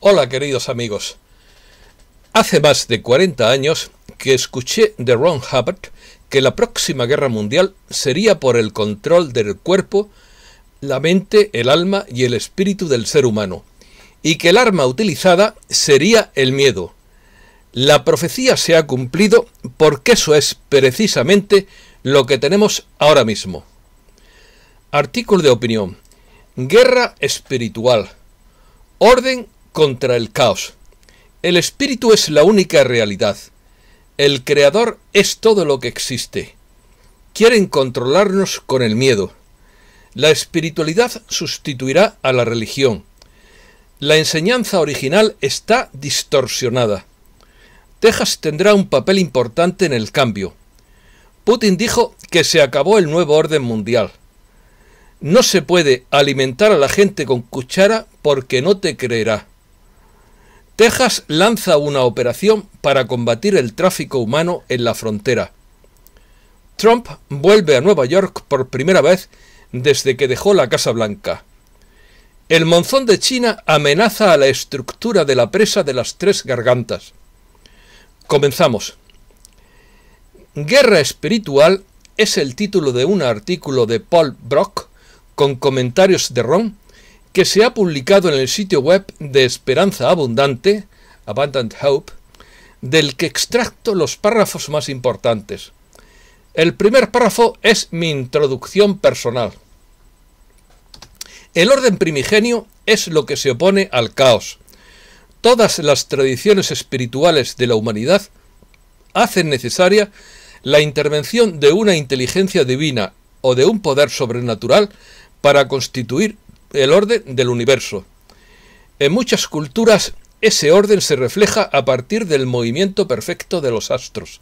Hola queridos amigos. Hace más de 40 años que escuché de Ron Hubbard que la próxima guerra mundial sería por el control del cuerpo, la mente, el alma y el espíritu del ser humano, y que el arma utilizada sería el miedo. La profecía se ha cumplido porque eso es precisamente lo que tenemos ahora mismo. Artículo de opinión. Guerra espiritual. Orden contra el caos. El espíritu es la única realidad. El creador es todo lo que existe. Quieren controlarnos con el miedo. La espiritualidad sustituirá a la religión. La enseñanza original está distorsionada. Texas tendrá un papel importante en el cambio. Putin dijo que se acabó el nuevo orden mundial. No se puede alimentar a la gente con cuchara porque no te creerá. Texas lanza una operación para combatir el tráfico humano en la frontera. Trump vuelve a Nueva York por primera vez desde que dejó la Casa Blanca. El monzón de China amenaza a la estructura de la presa de las tres gargantas. Comenzamos. Guerra espiritual es el título de un artículo de Paul Brock con comentarios de Ron que se ha publicado en el sitio web de Esperanza Abundante, Abundant Hope, del que extracto los párrafos más importantes. El primer párrafo es mi introducción personal. El orden primigenio es lo que se opone al caos. Todas las tradiciones espirituales de la humanidad hacen necesaria la intervención de una inteligencia divina o de un poder sobrenatural para constituir el orden del universo. En muchas culturas ese orden se refleja a partir del movimiento perfecto de los astros,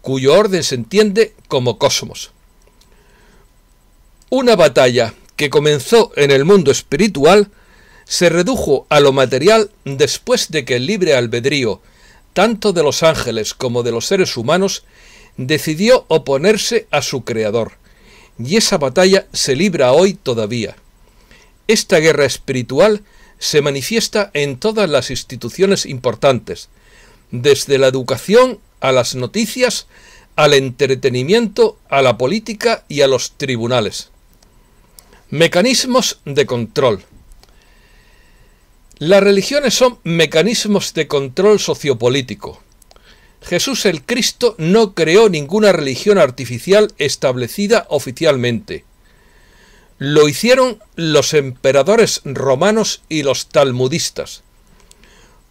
cuyo orden se entiende como cosmos. Una batalla que comenzó en el mundo espiritual se redujo a lo material después de que el libre albedrío, tanto de los ángeles como de los seres humanos, decidió oponerse a su creador. Y esa batalla se libra hoy todavía. Esta guerra espiritual se manifiesta en todas las instituciones importantes, desde la educación a las noticias, al entretenimiento, a la política y a los tribunales. Mecanismos de control. Las religiones son mecanismos de control sociopolítico. Jesús el Cristo no creó ninguna religión artificial establecida oficialmente. Lo hicieron los emperadores romanos y los talmudistas.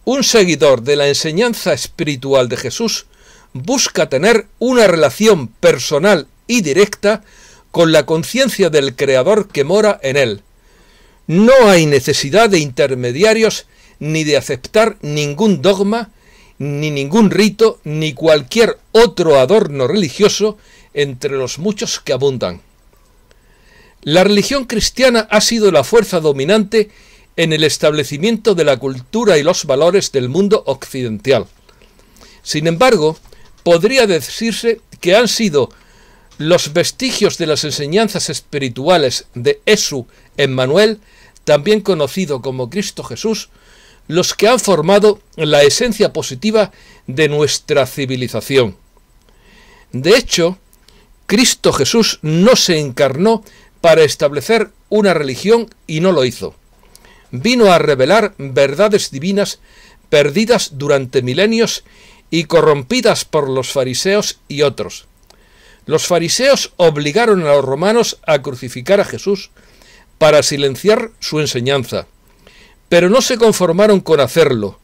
Un seguidor de la enseñanza espiritual de Jesús busca tener una relación personal y directa con la conciencia del Creador que mora en él. No hay necesidad de intermediarios ni de aceptar ningún dogma, ni ningún rito, ni cualquier otro adorno religioso entre los muchos que abundan. La religión cristiana ha sido la fuerza dominante en el establecimiento de la cultura y los valores del mundo occidental. Sin embargo, podría decirse que han sido los vestigios de las enseñanzas espirituales de Esu Emmanuel, también conocido como Cristo Jesús, los que han formado la esencia positiva de nuestra civilización. De hecho, Cristo Jesús no se encarnó para establecer una religión y no lo hizo. Vino a revelar verdades divinas perdidas durante milenios y corrompidas por los fariseos y otros. Los fariseos obligaron a los romanos a crucificar a Jesús para silenciar su enseñanza, pero no se conformaron con hacerlo.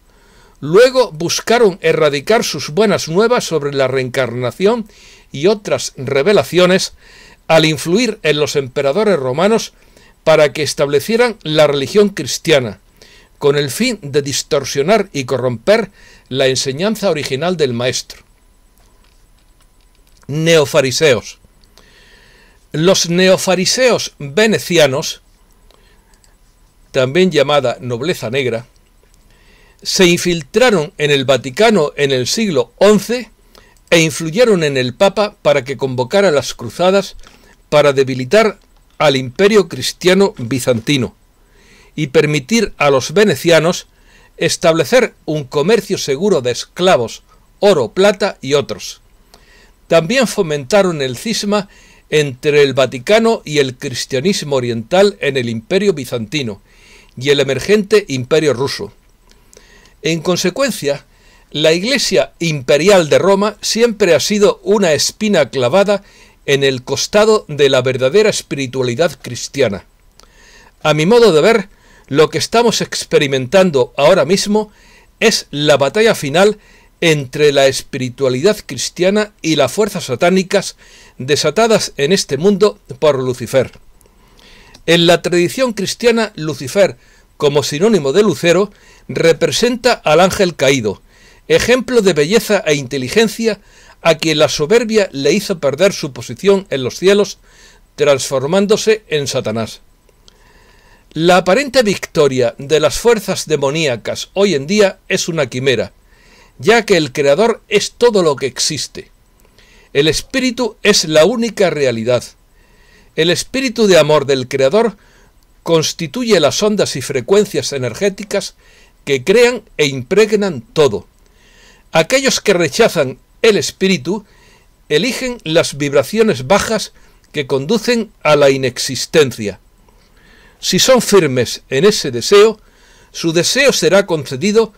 Luego buscaron erradicar sus buenas nuevas sobre la reencarnación y otras revelaciones al influir en los emperadores romanos para que establecieran la religión cristiana, con el fin de distorsionar y corromper la enseñanza original del maestro. Neofariseos. Los neofariseos venecianos, también llamada nobleza negra, se infiltraron en el Vaticano en el siglo XI e influyeron en el Papa para que convocara las cruzadas para debilitar al imperio cristiano bizantino y permitir a los venecianos establecer un comercio seguro de esclavos, oro, plata y otros. También fomentaron el cisma entre el Vaticano y el cristianismo oriental en el imperio bizantino y el emergente imperio ruso. En consecuencia, la Iglesia Imperial de Roma siempre ha sido una espina clavada en el costado de la verdadera espiritualidad cristiana. A mi modo de ver, lo que estamos experimentando ahora mismo es la batalla final entre la espiritualidad cristiana y las fuerzas satánicas desatadas en este mundo por Lucifer. En la tradición cristiana, Lucifer, como sinónimo de Lucero, representa al ángel caído, ejemplo de belleza e inteligencia a quien la soberbia le hizo perder su posición en los cielos, transformándose en Satanás. La aparente victoria de las fuerzas demoníacas hoy en día es una quimera, ya que el Creador es todo lo que existe. El Espíritu es la única realidad. El Espíritu de amor del Creador constituye las ondas y frecuencias energéticas que crean e impregnan todo. Aquellos que rechazan el espíritu eligen las vibraciones bajas que conducen a la inexistencia. Si son firmes en ese deseo, su deseo será concedido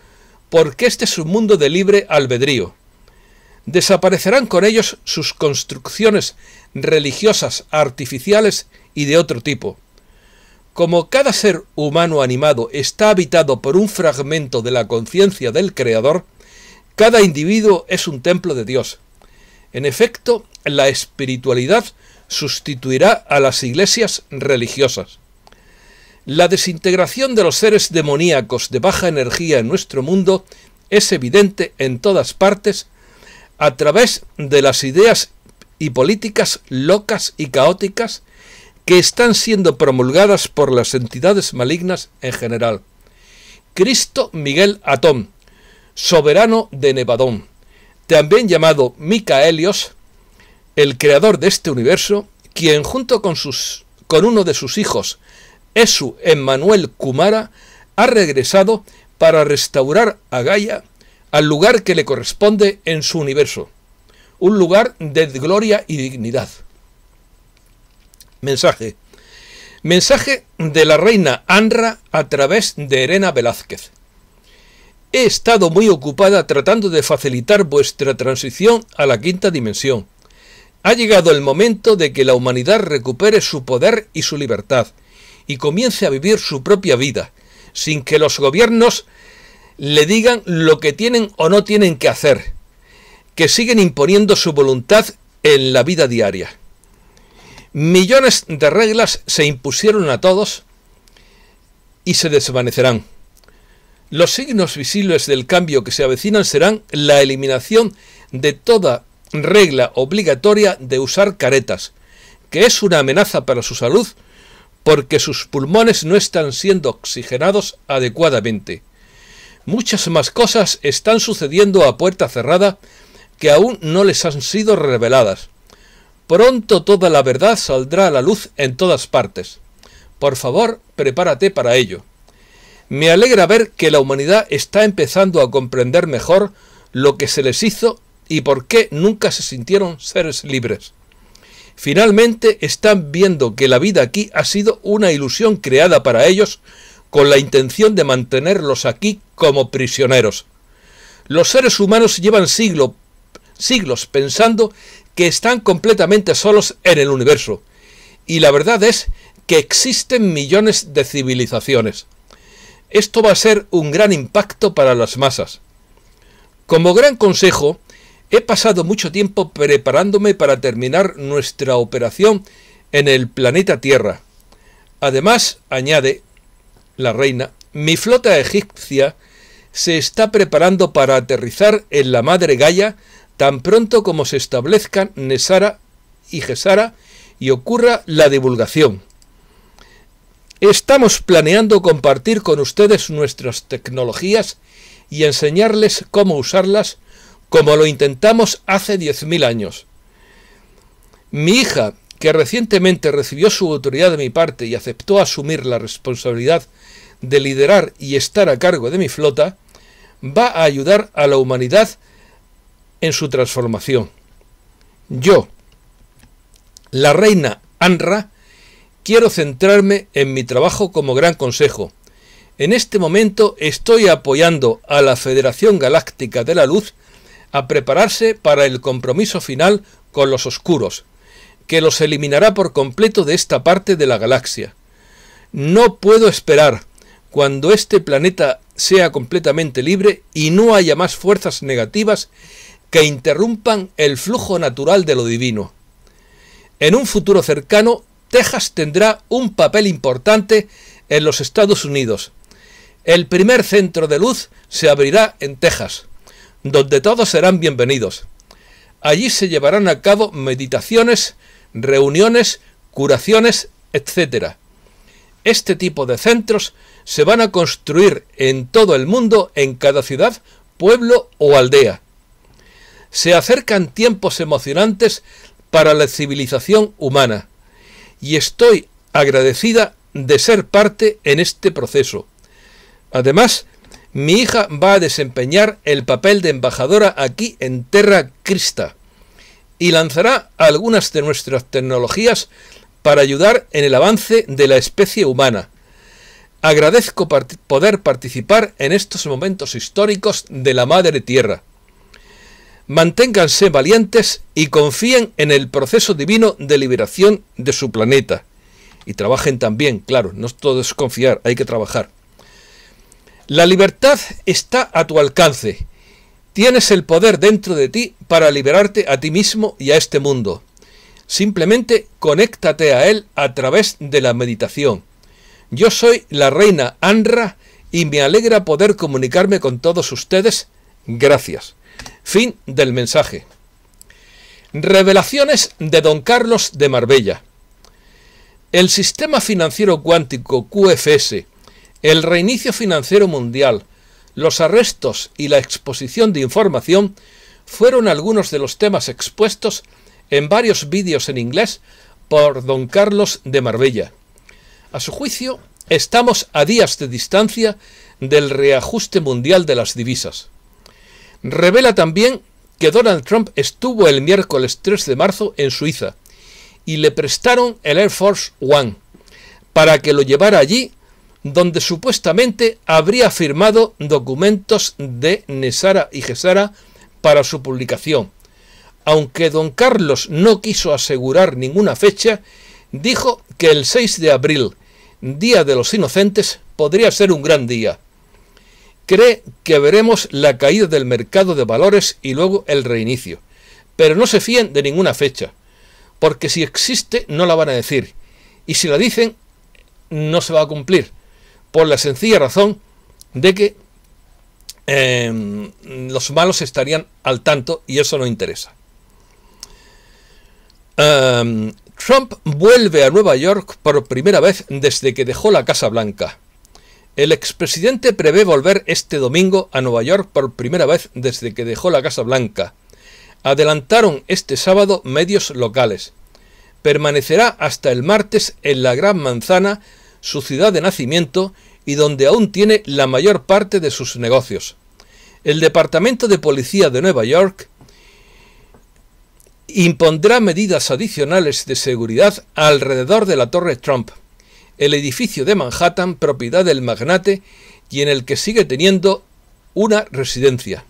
porque este es un mundo de libre albedrío. Desaparecerán con ellos sus construcciones religiosas, artificiales y de otro tipo. Como cada ser humano animado está habitado por un fragmento de la conciencia del Creador, cada individuo es un templo de Dios. En efecto, la espiritualidad sustituirá a las iglesias religiosas. La desintegración de los seres demoníacos de baja energía en nuestro mundo es evidente en todas partes a través de las ideas y políticas locas y caóticas que están siendo promulgadas por las entidades malignas en general. Cristo Miguel Atón, soberano de Nevadón, también llamado Micaelios, el creador de este universo, quien junto con, sus, con uno de sus hijos, Esu Emmanuel Kumara, ha regresado para restaurar a Gaia al lugar que le corresponde en su universo, un lugar de gloria y dignidad. Mensaje. Mensaje de la reina Anra a través de Elena Velázquez. He estado muy ocupada tratando de facilitar vuestra transición a la quinta dimensión. Ha llegado el momento de que la humanidad recupere su poder y su libertad, y comience a vivir su propia vida, sin que los gobiernos le digan lo que tienen o no tienen que hacer, que siguen imponiendo su voluntad en la vida diaria. Millones de reglas se impusieron a todos y se desvanecerán. Los signos visibles del cambio que se avecinan serán la eliminación de toda regla obligatoria de usar caretas, que es una amenaza para su salud porque sus pulmones no están siendo oxigenados adecuadamente. Muchas más cosas están sucediendo a puerta cerrada que aún no les han sido reveladas. Pronto toda la verdad saldrá a la luz en todas partes. Por favor, prepárate para ello. Me alegra ver que la humanidad está empezando a comprender mejor lo que se les hizo y por qué nunca se sintieron seres libres. Finalmente están viendo que la vida aquí ha sido una ilusión creada para ellos con la intención de mantenerlos aquí como prisioneros. Los seres humanos llevan siglos pensando que están completamente solos en el universo, y la verdad es que existen millones de civilizaciones. Esto va a ser un gran impacto para las masas. Como gran consejo, he pasado mucho tiempo preparándome para terminar nuestra operación en el planeta Tierra. Además, añade la reina, mi flota egipcia se está preparando para aterrizar en la madre Gaia tan pronto como se establezcan Nesara y Gesara y ocurra la divulgación. Estamos planeando compartir con ustedes nuestras tecnologías y enseñarles cómo usarlas como lo intentamos hace 10.000 años. Mi hija, que recientemente recibió su autoridad de mi parte y aceptó asumir la responsabilidad de liderar y estar a cargo de mi flota, va a ayudar a la humanidad en su transformación. Yo, la reina Anra, quiero centrarme en mi trabajo como Gran Consejo. En este momento estoy apoyando a la Federación Galáctica de la Luz a prepararse para el compromiso final con los oscuros, que los eliminará por completo de esta parte de la galaxia. No puedo esperar cuando este planeta sea completamente libre y no haya más fuerzas negativas que interrumpan el flujo natural de lo divino. En un futuro cercano Texas tendrá un papel importante en los Estados Unidos. El primer centro de luz se abrirá en Texas, donde todos serán bienvenidos. Allí se llevarán a cabo meditaciones, reuniones, curaciones, etc. Este tipo de centros se van a construir en todo el mundo, en cada ciudad, pueblo o aldea. Se acercan tiempos emocionantes para la civilización humana y estoy agradecida de ser parte en este proceso. Además, mi hija va a desempeñar el papel de embajadora aquí en Terra Crista y lanzará algunas de nuestras tecnologías para ayudar en el avance de la especie humana. Agradezco poder participar en estos momentos históricos de la Madre Tierra. Manténganse valientes y confíen en el proceso divino de liberación de su planeta. Y trabajen también, claro, no todo es confiar, hay que trabajar. La libertad está a tu alcance. Tienes el poder dentro de ti para liberarte a ti mismo y a este mundo. Simplemente conéctate a él a través de la meditación. Yo soy la reina Anra y me alegra poder comunicarme con todos ustedes. Gracias. Fin del mensaje. Revelaciones de Don Carlos de Marbella. El sistema financiero cuántico QFS, el reinicio financiero mundial, los arrestos y la exposición de información fueron algunos de los temas expuestos en varios vídeos en inglés por don Carlos de Marbella. A su juicio, estamos a días de distancia del reajuste mundial de las divisas. Revela también que Donald Trump estuvo el miércoles 3 de marzo en Suiza y le prestaron el Air Force One para que lo llevara allí donde supuestamente habría firmado documentos de Nesara y Gesara para su publicación. Aunque don Carlos no quiso asegurar ninguna fecha, dijo que el 6 de abril, Día de los Inocentes, podría ser un gran día cree que veremos la caída del mercado de valores y luego el reinicio. Pero no se fíen de ninguna fecha, porque si existe no la van a decir, y si la dicen no se va a cumplir, por la sencilla razón de que em, los malos estarían al tanto y eso no interesa. Em, Trump vuelve a Nueva York por primera vez desde que dejó la Casa Blanca. El expresidente prevé volver este domingo a Nueva York por primera vez desde que dejó la Casa Blanca. Adelantaron este sábado medios locales. Permanecerá hasta el martes en la Gran Manzana, su ciudad de nacimiento y donde aún tiene la mayor parte de sus negocios. El Departamento de Policía de Nueva York impondrá medidas adicionales de seguridad alrededor de la Torre Trump el edificio de Manhattan propiedad del magnate y en el que sigue teniendo una residencia.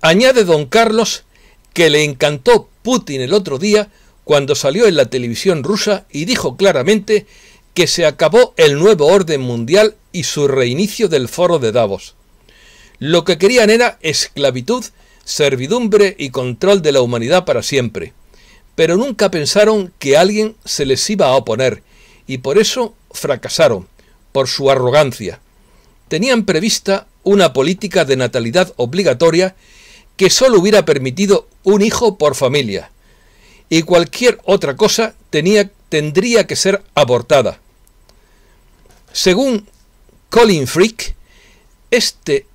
Añade don Carlos que le encantó Putin el otro día cuando salió en la televisión rusa y dijo claramente que se acabó el nuevo orden mundial y su reinicio del foro de Davos. Lo que querían era esclavitud, servidumbre y control de la humanidad para siempre. Pero nunca pensaron que alguien se les iba a oponer y por eso fracasaron, por su arrogancia. Tenían prevista una política de natalidad obligatoria que sólo hubiera permitido un hijo por familia, y cualquier otra cosa tendría que ser abortada. Según Colin Frick, este,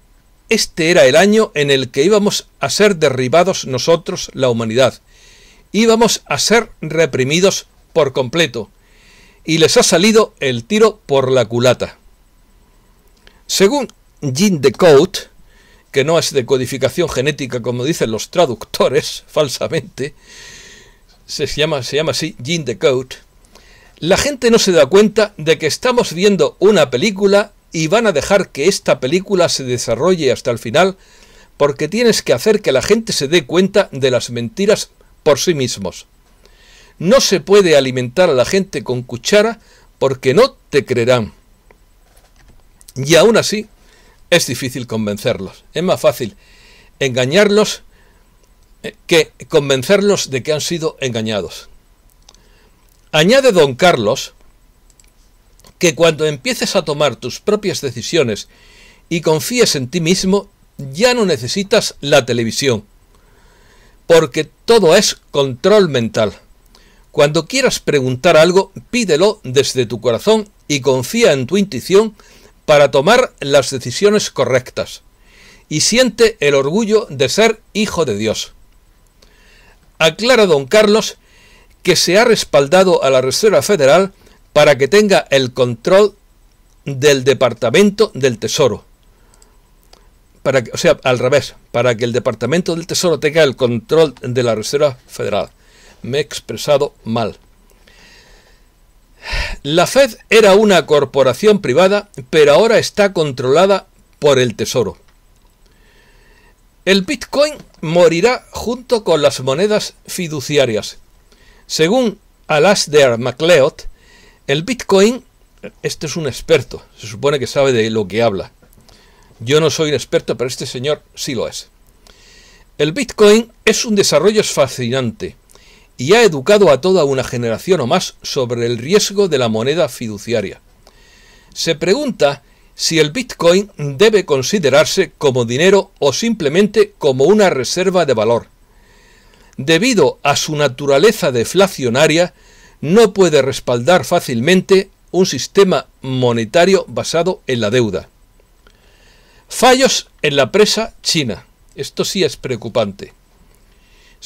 este era el año en el que íbamos a ser derribados nosotros, la humanidad. Íbamos a ser reprimidos por completo y les ha salido el tiro por la culata. Según Jean Decode, que no es de codificación genética como dicen los traductores falsamente, se llama, se llama así Jean Decode, la gente no se da cuenta de que estamos viendo una película y van a dejar que esta película se desarrolle hasta el final porque tienes que hacer que la gente se dé cuenta de las mentiras por sí mismos. No se puede alimentar a la gente con cuchara porque no te creerán. Y aún así, es difícil convencerlos. Es más fácil engañarlos eh, que convencerlos de que han sido engañados. Añade don Carlos que cuando empieces a tomar tus propias decisiones y confíes en ti mismo, ya no necesitas la televisión, porque todo es control mental. Cuando quieras preguntar algo, pídelo desde tu corazón y confía en tu intuición para tomar las decisiones correctas. Y siente el orgullo de ser hijo de Dios. Aclara don Carlos que se ha respaldado a la Reserva Federal para que tenga el control del Departamento del Tesoro. Para o sea, al revés, para que el Departamento del Tesoro tenga el control de la Reserva Federal me he expresado mal. La Fed era una corporación privada, pero ahora está controlada por el Tesoro. El Bitcoin morirá junto con las monedas fiduciarias. Según Alasdair MacLeod, el Bitcoin, este es un experto, se supone que sabe de lo que habla. Yo no soy un experto, pero este señor sí lo es. El Bitcoin es un desarrollo fascinante y ha educado a toda una generación o más sobre el riesgo de la moneda fiduciaria. Se pregunta si el Bitcoin debe considerarse como dinero o simplemente como una reserva de valor. Debido a su naturaleza deflacionaria, no puede respaldar fácilmente un sistema monetario basado en la deuda. Fallos en la presa china. Esto sí es preocupante.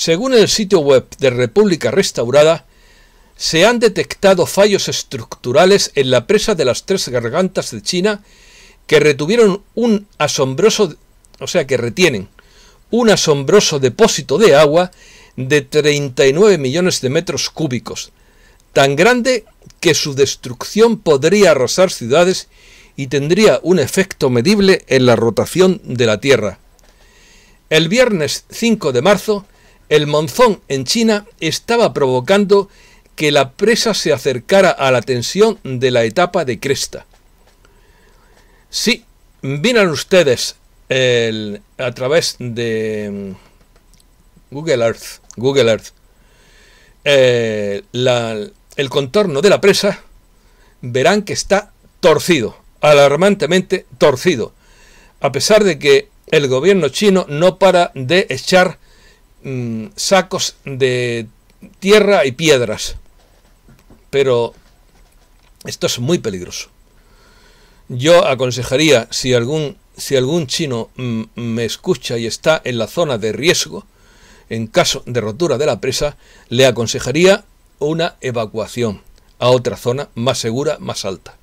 Según el sitio web de República Restaurada, se han detectado fallos estructurales en la presa de las tres gargantas de China que retuvieron un asombroso, o sea, que retienen un asombroso depósito de agua de 39 millones de metros cúbicos, tan grande que su destrucción podría arrasar ciudades y tendría un efecto medible en la rotación de la Tierra. El viernes 5 de marzo, el monzón en China estaba provocando que la presa se acercara a la tensión de la etapa de cresta. Si miran ustedes a través de mm, Google Earth, Google Earth eh, el contorno de la presa, verán que está torcido, alarmantemente torcido, a pesar de que el gobierno chino no para de echar Mm, sacos de tierra y piedras. Pero esto es muy peligroso. Yo aconsejaría, si algún, si algún chino mm, me escucha y está en la zona de riesgo, en caso de rotura de la presa, le aconsejaría una evacuación a otra zona más segura, más alta.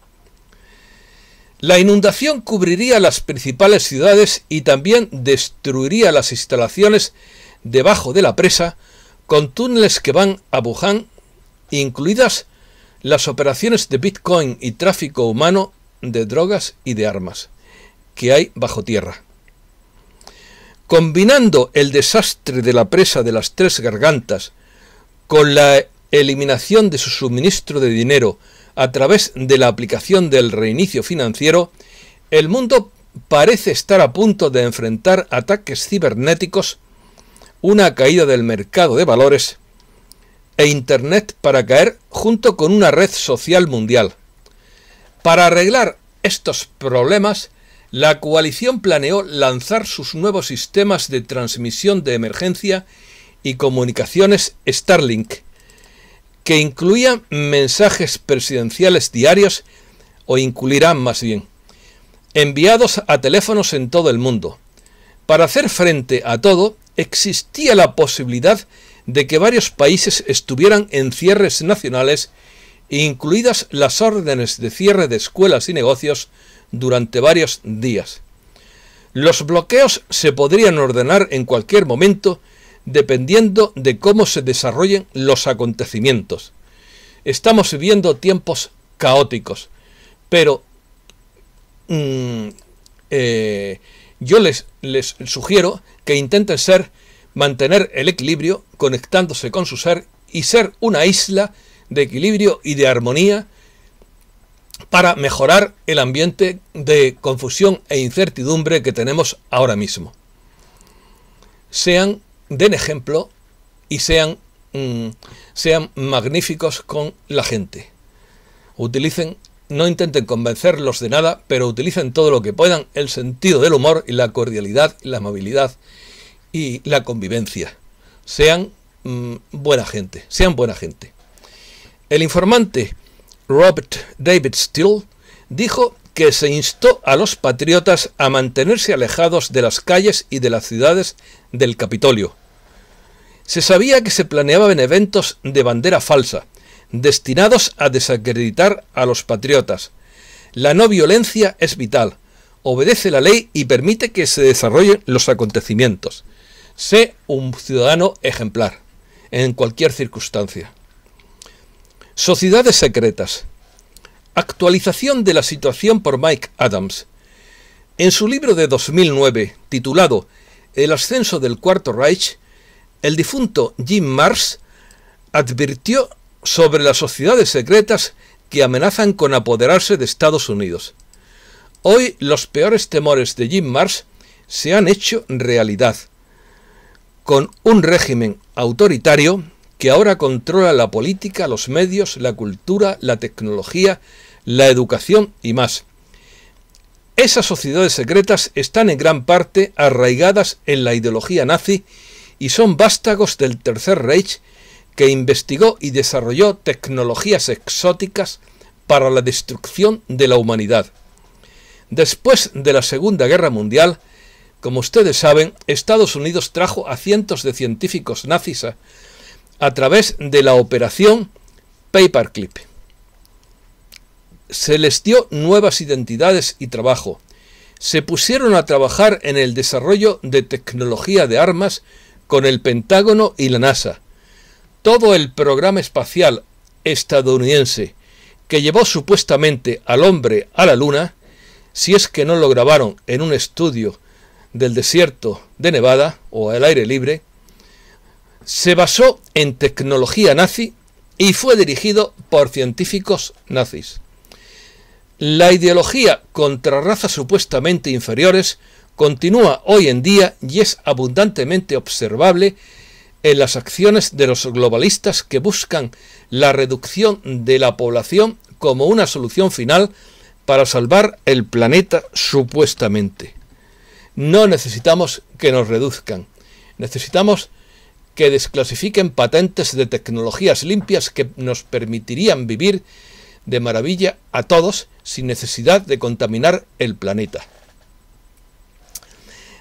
La inundación cubriría las principales ciudades y también destruiría las instalaciones debajo de la presa con túneles que van a Wuhan, incluidas las operaciones de Bitcoin y tráfico humano de drogas y de armas que hay bajo tierra. Combinando el desastre de la presa de las tres gargantas con la eliminación de su suministro de dinero a través de la aplicación del reinicio financiero, el mundo parece estar a punto de enfrentar ataques cibernéticos una caída del mercado de valores e Internet para caer junto con una red social mundial. Para arreglar estos problemas, la coalición planeó lanzar sus nuevos sistemas de transmisión de emergencia y comunicaciones Starlink, que incluían mensajes presidenciales diarios, o incluirán más bien, enviados a teléfonos en todo el mundo. Para hacer frente a todo, existía la posibilidad de que varios países estuvieran en cierres nacionales, incluidas las órdenes de cierre de escuelas y negocios durante varios días. Los bloqueos se podrían ordenar en cualquier momento dependiendo de cómo se desarrollen los acontecimientos. Estamos viviendo tiempos caóticos, pero mm, eh, yo les, sugiero que intenten ser, mantener el equilibrio, conectándose con su ser y ser una isla de equilibrio y de armonía para mejorar el ambiente de confusión e incertidumbre que tenemos ahora mismo. Sean, den ejemplo y sean, mm, sean magníficos con la gente. Utilicen no intenten convencerlos de nada, pero utilicen todo lo que puedan, el sentido del humor y la cordialidad, la amabilidad y la convivencia. Sean mm, buena gente, sean buena gente. El informante Robert David Steele dijo que se instó a los patriotas a mantenerse alejados de las calles y de las ciudades del Capitolio. Se sabía que se planeaban eventos de bandera falsa, destinados a desacreditar a los patriotas. La no violencia es vital, obedece la ley y permite que se desarrollen los acontecimientos. Sé un ciudadano ejemplar, en cualquier circunstancia. Sociedades secretas. Actualización de la situación por Mike Adams. En su libro de 2009, titulado El ascenso del Cuarto Reich, el difunto Jim Mars advirtió sobre las sociedades secretas que amenazan con apoderarse de Estados Unidos. Hoy los peores temores de Jim Mars se han hecho realidad, con un régimen autoritario que ahora controla la política, los medios, la cultura, la tecnología, la educación y más. Esas sociedades secretas están en gran parte arraigadas en la ideología nazi y son vástagos del Tercer Reich que investigó y desarrolló tecnologías exóticas para la destrucción de la humanidad. Después de la Segunda Guerra Mundial, como ustedes saben, Estados Unidos trajo a cientos de científicos nazis a, través de la operación Paperclip. Se les dio nuevas identidades y trabajo. Se pusieron a trabajar en el desarrollo de tecnología de armas con el Pentágono y la NASA todo el programa espacial estadounidense que llevó supuestamente al hombre a la luna, si es que no lo grabaron en un estudio del desierto de Nevada o al aire libre, se basó en tecnología nazi y fue dirigido por científicos nazis. La ideología contra razas supuestamente inferiores continúa hoy en día y es abundantemente observable en las acciones de los globalistas que buscan la reducción de la población como una solución final para salvar el planeta supuestamente. No necesitamos que nos reduzcan, necesitamos que desclasifiquen patentes de tecnologías limpias que nos permitirían vivir de maravilla a todos sin necesidad de contaminar el planeta.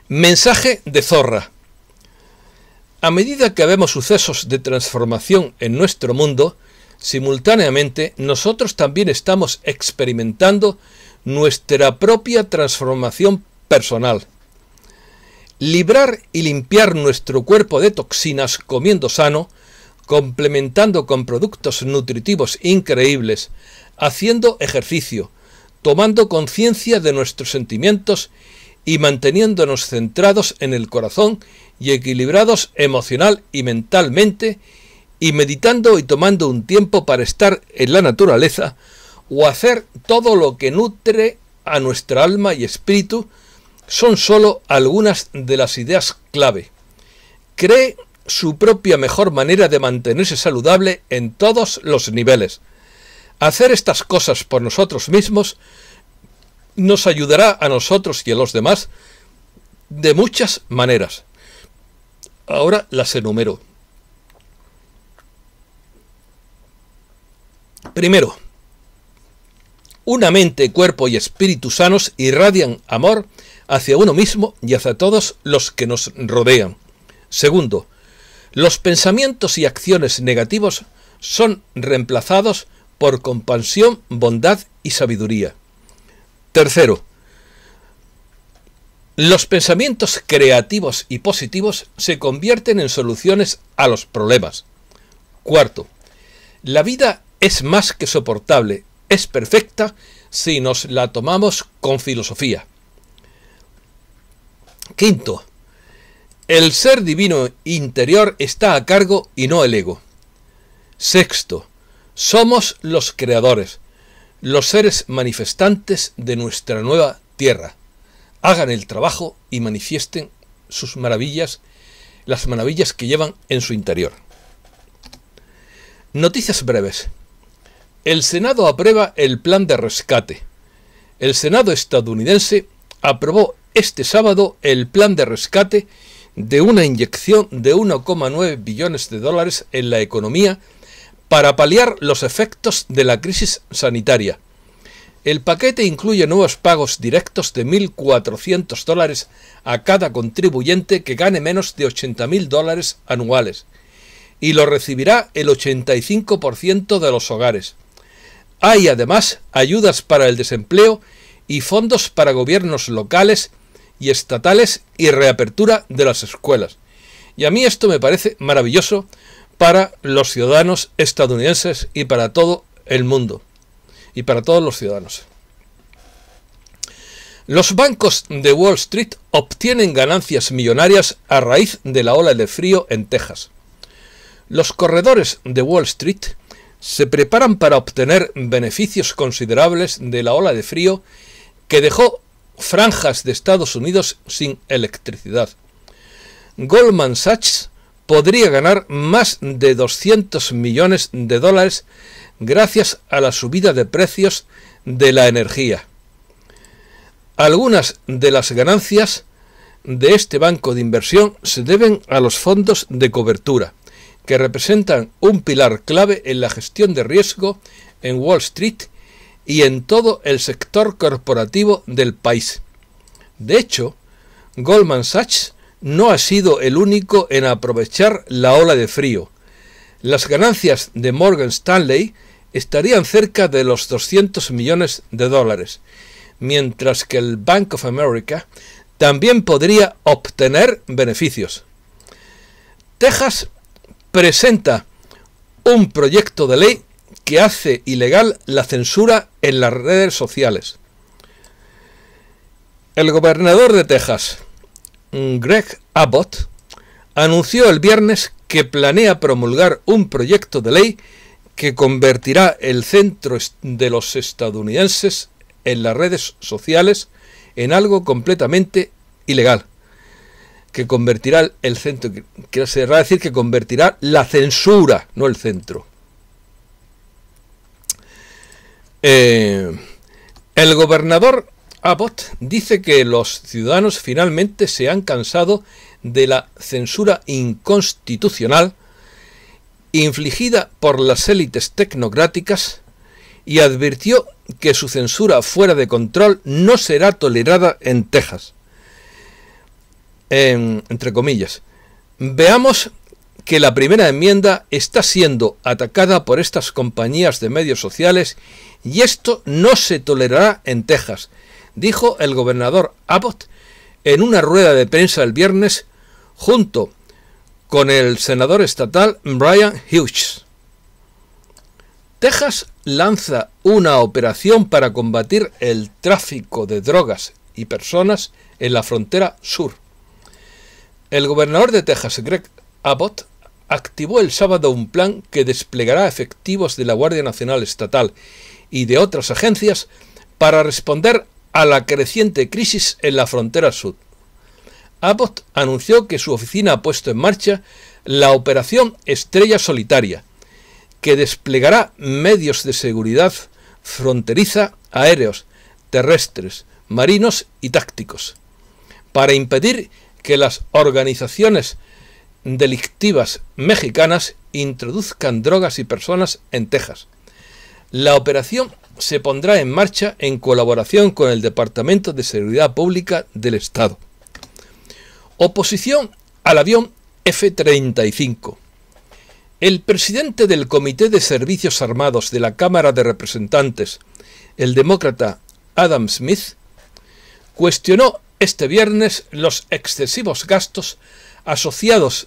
Mensaje de Zorra. A medida que vemos sucesos de transformación en nuestro mundo, simultáneamente nosotros también estamos experimentando nuestra propia transformación personal. Librar y limpiar nuestro cuerpo de toxinas comiendo sano, complementando con productos nutritivos increíbles, haciendo ejercicio, tomando conciencia de nuestros sentimientos y manteniéndonos centrados en el corazón y equilibrados emocional y mentalmente, y meditando y tomando un tiempo para estar en la naturaleza o hacer todo lo que nutre a nuestra alma y espíritu, son sólo algunas de las ideas clave. Cree su propia mejor manera de mantenerse saludable en todos los niveles. Hacer estas cosas por nosotros mismos nos ayudará a nosotros y a los demás de muchas maneras. Ahora las enumero. Primero, una mente, cuerpo y espíritu sanos irradian amor hacia uno mismo y hacia todos los que nos rodean. Segundo, los pensamientos y acciones negativos son reemplazados por compasión, bondad y sabiduría. Tercero, los pensamientos creativos y positivos se convierten en soluciones a los problemas. Cuarto, la vida es más que soportable, es perfecta si nos la tomamos con filosofía. Quinto, el ser divino interior está a cargo y no el ego. Sexto, somos los creadores, los seres manifestantes de nuestra nueva tierra hagan el trabajo y manifiesten sus maravillas, las maravillas que llevan en su interior. Noticias breves. El Senado aprueba el plan de rescate. El Senado estadounidense aprobó este sábado el plan de rescate de una inyección de 1,9 billones de dólares en la economía para paliar los efectos de la crisis sanitaria el paquete incluye nuevos pagos directos de 1.400 dólares a cada contribuyente que gane menos de 80.000 dólares anuales y lo recibirá el 85% de los hogares. Hay además ayudas para el desempleo y fondos para gobiernos locales y estatales y reapertura de las escuelas. Y a mí esto me parece maravilloso para los ciudadanos estadounidenses y para todo el mundo y para todos los ciudadanos. Los bancos de Wall Street obtienen ganancias millonarias a raíz de la ola de frío en Texas. Los corredores de Wall Street se preparan para obtener beneficios considerables de la ola de frío que dejó franjas de Estados Unidos sin electricidad. Goldman Sachs podría ganar más de 200 millones de dólares gracias a la subida de precios de la energía. Algunas de las ganancias de este banco de inversión se deben a los fondos de cobertura, que representan un pilar clave en la gestión de riesgo en Wall Street y en todo el sector corporativo del país. De hecho, Goldman Sachs no ha sido el único en aprovechar la ola de frío. Las ganancias de Morgan Stanley estarían cerca de los 200 millones de dólares, mientras que el Bank of America también podría obtener beneficios. Texas presenta un proyecto de ley que hace ilegal la censura en las redes sociales. El gobernador de Texas, Greg Abbott, anunció el viernes que planea promulgar un proyecto de ley que convertirá el centro de los estadounidenses en las redes sociales en algo completamente ilegal. Que convertirá el centro, que decir que convertirá la censura, no el centro. Eh, el gobernador Abbott dice que los ciudadanos finalmente se han cansado de la censura inconstitucional infligida por las élites tecnocráticas y advirtió que su censura fuera de control no será tolerada en Texas. entre comillas. Veamos que la primera enmienda está siendo atacada por estas compañías de medios sociales y esto no se tolerará en Texas, dijo el gobernador Abbott en una rueda de prensa el viernes junto con el senador estatal Brian Hughes. Texas lanza una operación para combatir el tráfico de drogas y personas en la frontera sur. El gobernador de Texas, Greg Abbott, activó el sábado un plan que desplegará efectivos de la Guardia Nacional Estatal y de otras agencias para responder a la creciente crisis en la frontera sur Abbott anunció que su oficina ha puesto en marcha la operación Estrella Solitaria, que desplegará medios de seguridad fronteriza aéreos, terrestres, marinos y tácticos, para impedir que las organizaciones delictivas mexicanas introduzcan drogas y personas en Texas. La operación se pondrá en marcha en colaboración con el Departamento de Seguridad Pública del Estado. Oposición al avión F-35. El presidente del Comité de Servicios Armados de la Cámara de Representantes, el demócrata Adam Smith, cuestionó este viernes los excesivos gastos asociados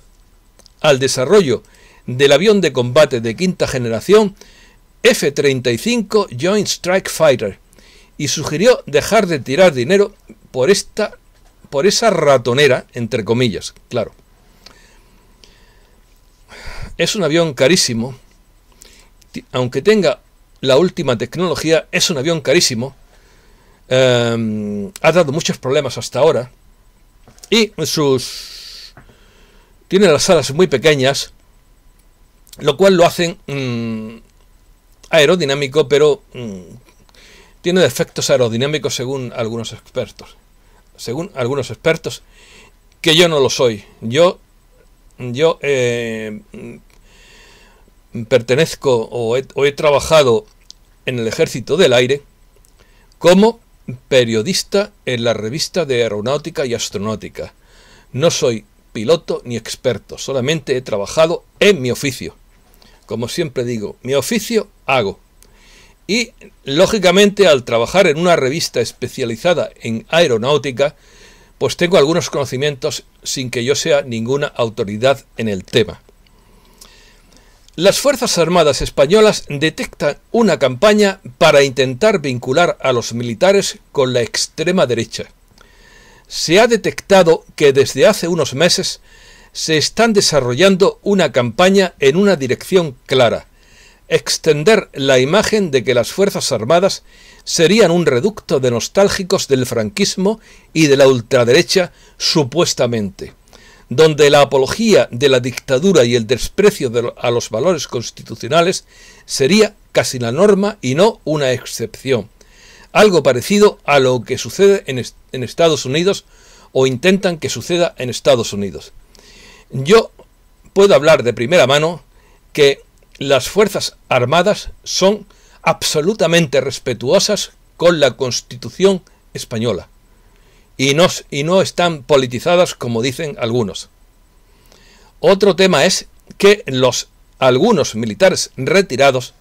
al desarrollo del avión de combate de quinta generación F-35 Joint Strike Fighter y sugirió dejar de tirar dinero por esta por esa ratonera, entre comillas, claro. Es un avión carísimo, aunque tenga la última tecnología, es un avión carísimo, em, ha dado muchos problemas hasta ahora, y sus... tiene las alas muy pequeñas, lo cual lo hacen mm, aerodinámico, pero mm, tiene defectos aerodinámicos según algunos expertos según algunos expertos, que yo no lo soy. Yo, yo eh, pertenezco o he, o he trabajado en el Ejército del Aire como periodista en la revista de Aeronáutica y Astronáutica. No soy piloto ni experto, solamente he trabajado en mi oficio. Como siempre digo, mi oficio hago. Y, lógicamente, al trabajar en una revista especializada en aeronáutica, pues tengo algunos conocimientos sin que yo sea ninguna autoridad en el tema. Las Fuerzas Armadas españolas detectan una campaña para intentar vincular a los militares con la extrema derecha. Se ha detectado que desde hace unos meses se están desarrollando una campaña en una dirección clara, extender la imagen de que las Fuerzas Armadas serían un reducto de nostálgicos del franquismo y de la ultraderecha supuestamente, donde la apología de la dictadura y el desprecio a los valores constitucionales sería casi la norma y no una excepción, algo parecido a lo que sucede en, en Estados Unidos o intentan que suceda en Estados Unidos. Yo puedo hablar de primera mano que las Fuerzas Armadas son absolutamente respetuosas con la Constitución española y no, y no están politizadas como dicen algunos. Otro tema es que los algunos militares retirados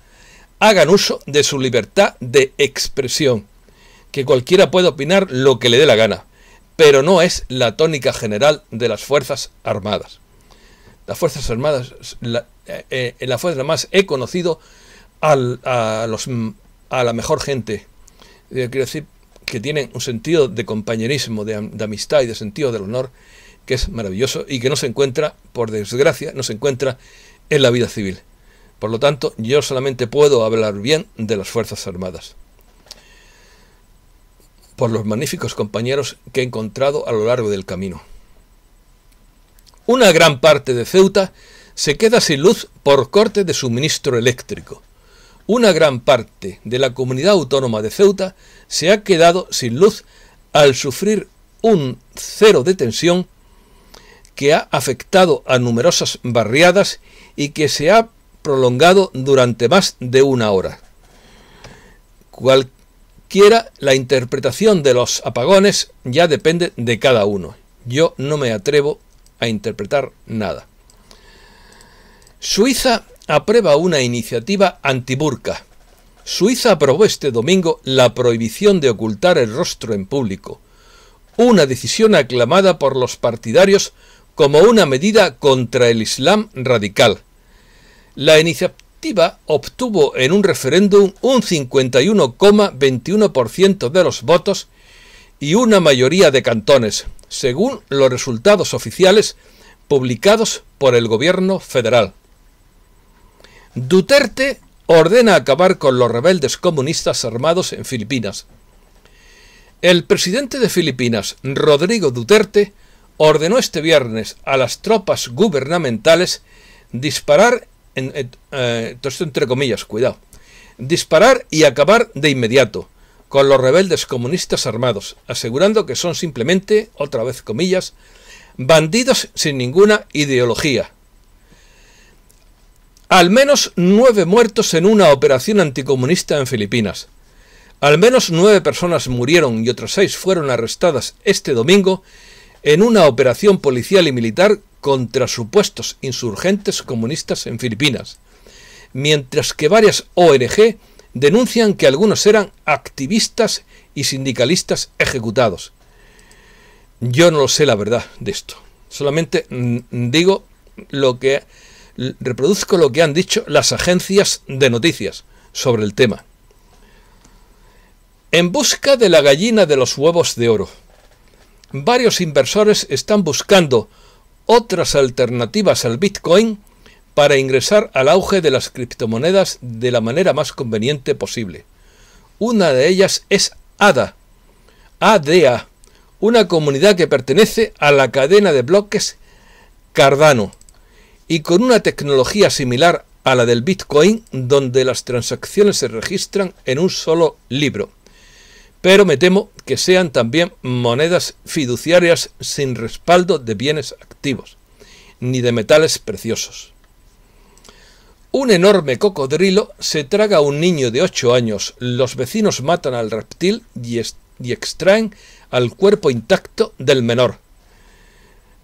hagan uso de su libertad de expresión, que cualquiera puede opinar lo que le dé la gana, pero no es la tónica general de las Fuerzas Armadas. Las Fuerzas Armadas en eh, eh, la fuerza más he conocido a, los, mm, a la mejor gente. Eh, quiero decir que tienen un sentido de compañerismo, de, de, amistad y de sentido del honor que es maravilloso y que no se encuentra, por desgracia, no se encuentra en la vida civil. Por lo tanto, yo solamente puedo hablar bien de las Fuerzas Armadas. Por los magníficos compañeros que he encontrado a lo largo del camino. Una gran parte de Ceuta se queda sin luz por corte de suministro eléctrico. Una gran parte de la comunidad autónoma de Ceuta se ha quedado sin luz al sufrir un cero de tensión que ha afectado a numerosas barriadas y que se ha prolongado durante más de una hora. Cualquiera la interpretación de los apagones ya depende de cada uno. Yo no me atrevo a interpretar nada. Suiza aprueba una iniciativa antiburca. Suiza aprobó este domingo la prohibición de ocultar el rostro en público, una decisión aclamada por los partidarios como una medida contra el Islam radical. La iniciativa obtuvo en un referéndum un 51,21% de los votos y una mayoría de cantones, según los resultados oficiales publicados por el gobierno federal. Duterte ordena acabar con los rebeldes comunistas armados en Filipinas. El presidente de Filipinas, Rodrigo Duterte, ordenó este viernes a las tropas gubernamentales disparar, eh, eh, entre comillas, cuidado, disparar y acabar de inmediato con los rebeldes comunistas armados, asegurando que son simplemente, otra vez comillas, bandidos sin ninguna ideología, al menos nueve muertos en una operación anticomunista en Filipinas. Al menos nueve personas murieron y otras seis fueron arrestadas este domingo en una operación policial y militar contra supuestos insurgentes comunistas en Filipinas, mientras que varias ONG denuncian que algunos eran activistas y sindicalistas ejecutados. Yo no lo sé la verdad de esto, solamente mm, digo lo que reproduzco lo que han dicho las agencias de noticias sobre el tema. En busca de la gallina de los huevos de oro. Varios inversores están buscando otras alternativas al Bitcoin para ingresar al auge de las criptomonedas de la manera más conveniente posible. Una de ellas es ADA, ADA, una comunidad que pertenece a la cadena de bloques Cardano y con una tecnología similar a la del Bitcoin, donde las transacciones se registran en un solo libro. Pero me temo que sean también monedas fiduciarias sin respaldo de bienes activos, ni de metales preciosos. Un enorme cocodrilo se traga a un niño de 8 años, los vecinos matan al reptil y, y extraen al cuerpo intacto del menor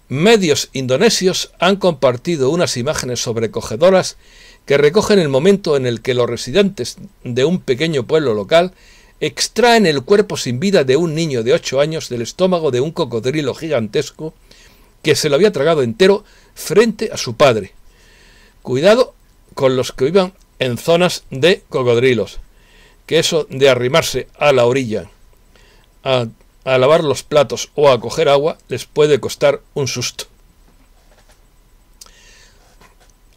medios indonesios han compartido unas imágenes sobrecogedoras que recogen el momento en el que los residentes de un pequeño pueblo local extraen el cuerpo sin vida de un niño de 8 años del estómago de un cocodrilo gigantesco que se lo había tragado entero frente a su padre. Cuidado con los que vivan en zonas de cocodrilos, que eso de arrimarse a la orilla, a ah, a lavar los platos o a coger agua les puede costar un susto.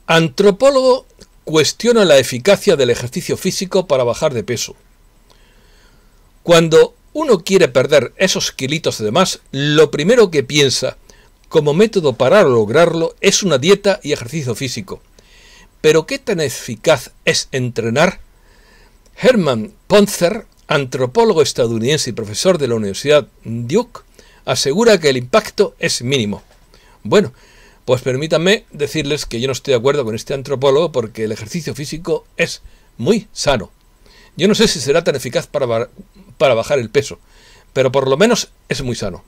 Antropólogo cuestiona la eficacia del ejercicio físico para bajar de peso. Cuando uno quiere perder esos kilitos de más, lo primero que piensa como método para lograrlo es una dieta y ejercicio físico. Pero ¿qué tan eficaz es entrenar? Hermann Ponzer antropólogo estadounidense y profesor de la Universidad Duke, asegura que el impacto es mínimo. Bueno, pues permítanme decirles que yo no estoy de acuerdo con este antropólogo porque el ejercicio físico es muy sano. Yo no sé si será tan eficaz para, para bajar el peso, pero por lo menos es muy sano.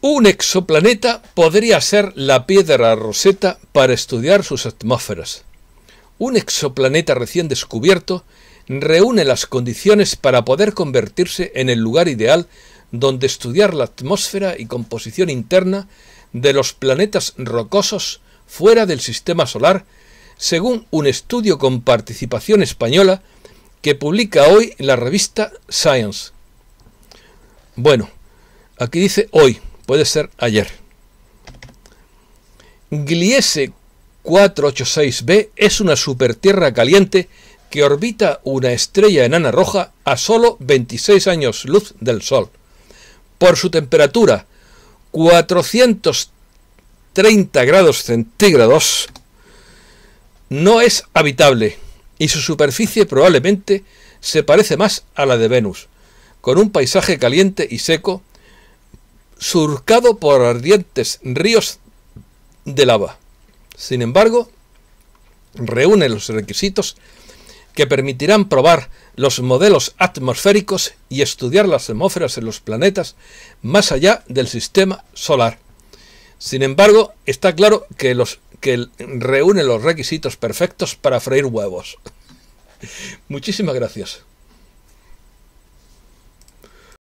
Un exoplaneta podría ser la piedra roseta para estudiar sus atmósferas. Un exoplaneta recién descubierto reúne las condiciones para poder convertirse en el lugar ideal donde estudiar la atmósfera y composición interna de los planetas rocosos fuera del sistema solar, según un estudio con participación española que publica hoy la revista Science. Bueno, aquí dice hoy, puede ser ayer. Gliese 486b es una supertierra caliente que orbita una estrella enana roja a sólo 26 años luz del Sol. Por su temperatura, 430 grados centígrados, no es habitable y su superficie probablemente se parece más a la de Venus, con un paisaje caliente y seco, surcado por ardientes ríos de lava. Sin embargo, reúne los requisitos que permitirán probar los modelos atmosféricos y estudiar las atmósferas en los planetas más allá del sistema solar. Sin embargo, está claro que, los, que reúne los requisitos perfectos para freír huevos. Muchísimas gracias.